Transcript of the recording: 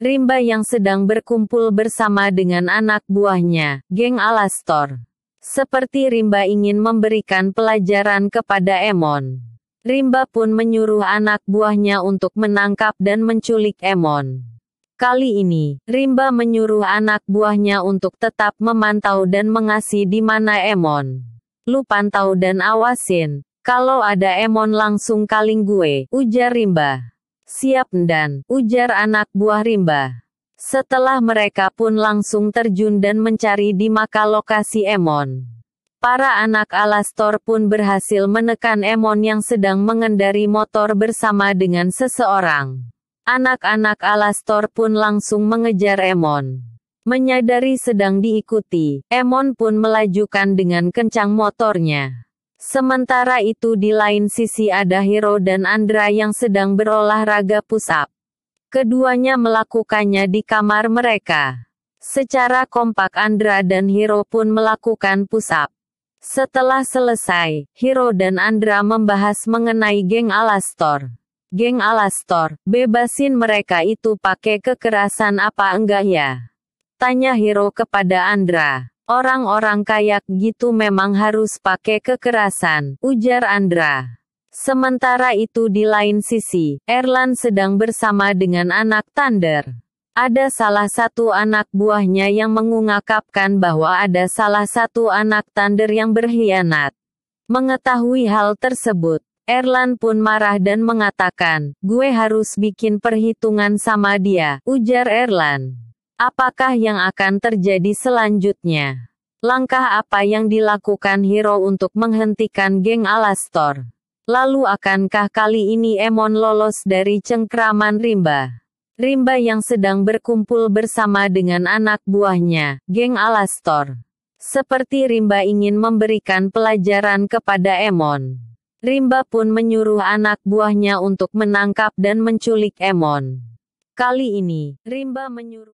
Rimba yang sedang berkumpul bersama dengan anak buahnya, geng Alastor. Seperti Rimba ingin memberikan pelajaran kepada Emon. Rimba pun menyuruh anak buahnya untuk menangkap dan menculik Emon. Kali ini, Rimba menyuruh anak buahnya untuk tetap memantau dan mengasi di mana Emon. Lu pantau dan awasin. Kalau ada Emon langsung kaling gue, ujar Rimba siap dan ujar anak buah rimba. Setelah mereka pun langsung terjun dan mencari di maka lokasi Emon. Para anak Alastor pun berhasil menekan Emon yang sedang mengendari motor bersama dengan seseorang. Anak-anak Alastor pun langsung mengejar Emon. Menyadari sedang diikuti, Emon pun melajukan dengan kencang motornya. Sementara itu di lain sisi ada Hiro dan Andra yang sedang berolahraga pusap. Keduanya melakukannya di kamar mereka. Secara kompak Andra dan Hiro pun melakukan pusap. Setelah selesai, Hiro dan Andra membahas mengenai geng Alastor. Geng Alastor, bebasin mereka itu pakai kekerasan apa enggak ya? Tanya Hiro kepada Andra. Orang-orang kayak gitu memang harus pakai kekerasan, ujar Andra. Sementara itu di lain sisi, Erlan sedang bersama dengan anak Thunder. Ada salah satu anak buahnya yang mengungkapkan bahwa ada salah satu anak Thunder yang berkhianat. Mengetahui hal tersebut, Erlan pun marah dan mengatakan, gue harus bikin perhitungan sama dia, ujar Erlan. Apakah yang akan terjadi selanjutnya? Langkah apa yang dilakukan Hiro untuk menghentikan geng Alastor? Lalu akankah kali ini Emon lolos dari cengkraman Rimba? Rimba yang sedang berkumpul bersama dengan anak buahnya, geng Alastor. Seperti Rimba ingin memberikan pelajaran kepada Emon. Rimba pun menyuruh anak buahnya untuk menangkap dan menculik Emon. Kali ini, Rimba menyuruh